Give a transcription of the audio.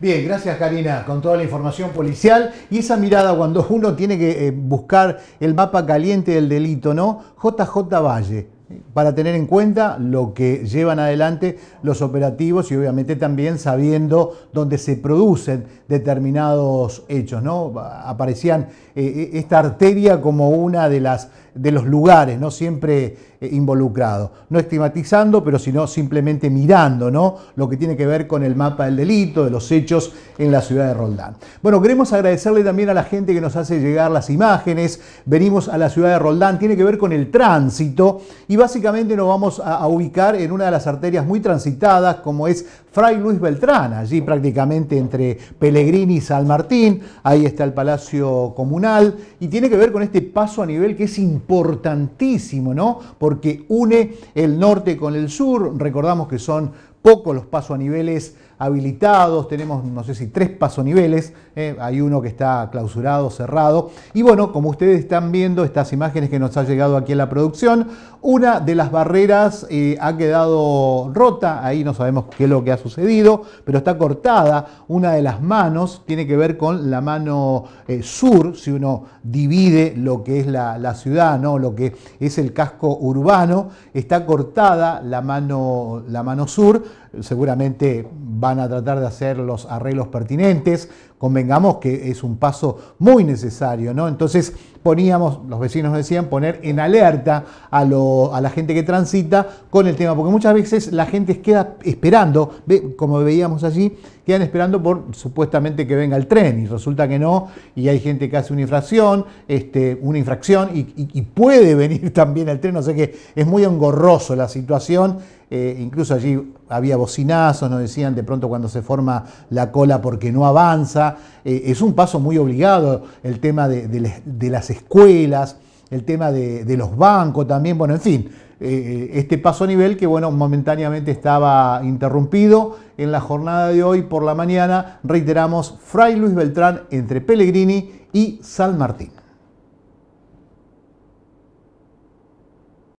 Bien, gracias Karina, con toda la información policial y esa mirada cuando uno tiene que eh, buscar el mapa caliente del delito, ¿no? JJ Valle, para tener en cuenta lo que llevan adelante los operativos y obviamente también sabiendo dónde se producen determinados hechos. ¿no? Aparecían eh, eh, esta arteria como una de, las, de los lugares ¿no? siempre eh, involucrado. No estigmatizando, pero sino simplemente mirando ¿no? lo que tiene que ver con el mapa del delito, de los hechos en la ciudad de Roldán. Bueno, queremos agradecerle también a la gente que nos hace llegar las imágenes. Venimos a la ciudad de Roldán, tiene que ver con el tránsito. Y básicamente nos vamos a, ubicar en una de las arterias muy transitadas, como es Fray Luis Beltrán, allí prácticamente entre Pellegrini y San Martín, ahí está el Palacio Comunal, y tiene que ver con este paso a nivel que es importantísimo, ¿no? Porque une el norte con el sur, recordamos que son poco, los paso a niveles habilitados, tenemos no sé si tres paso niveles, eh, hay uno que está clausurado, cerrado. Y bueno, como ustedes están viendo estas imágenes que nos ha llegado aquí en la producción, una de las barreras eh, ha quedado rota, ahí no sabemos qué es lo que ha sucedido, pero está cortada. Una de las manos tiene que ver con la mano eh, sur, si uno divide lo que es la, ciudad, ¿no? lo que es el casco urbano, está cortada la la mano sur seguramente van a tratar de hacer los arreglos pertinentes, convengamos que es un paso muy necesario, ¿no? Entonces poníamos, los vecinos decían, poner en alerta a, la gente que transita con el tema, porque muchas veces la gente queda esperando, como veíamos allí, quedan esperando por supuestamente que venga el tren y resulta que no, y hay gente que hace una infracción, este, una infracción y, y puede venir también el tren, o sea que es muy engorroso la situación eh, incluso allí había bocinazos, nos decían de pronto cuando se forma la cola porque no avanza. Eh, es un paso muy obligado el tema de, las escuelas, el tema de, los bancos también, bueno, en fin. Eh, este paso a nivel que, bueno, momentáneamente estaba interrumpido en la jornada de hoy por la mañana, reiteramos, Fray Luis Beltrán entre Pellegrini y San Martín.